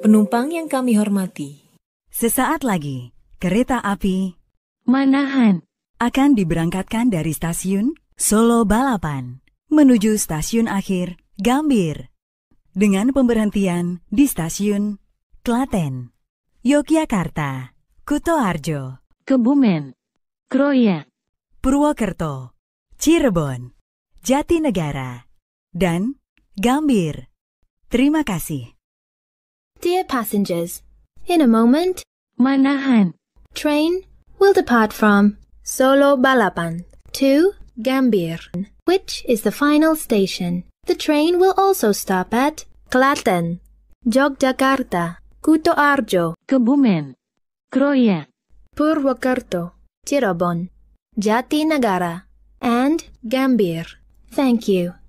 Penumpang yang kami hormati. Sesaat lagi, kereta api Manahan akan diberangkatkan dari stasiun Solo Balapan menuju stasiun akhir Gambir dengan pemberhentian di stasiun Klaten, Yogyakarta, Kutoarjo, Kebumen, Kroya, Purwokerto, Cirebon, Jatinegara, dan Gambir. Terima kasih. dear passengers, in a moment, Manahan train will depart from Solo Balapan to Gambir, which is the final station. The train will also stop at Klaten, Jogjakarta, Kuto Arjo, Kebumen, Kroya, Purwokerto, Cirebon, Jatinagara, and Gambir. Thank you.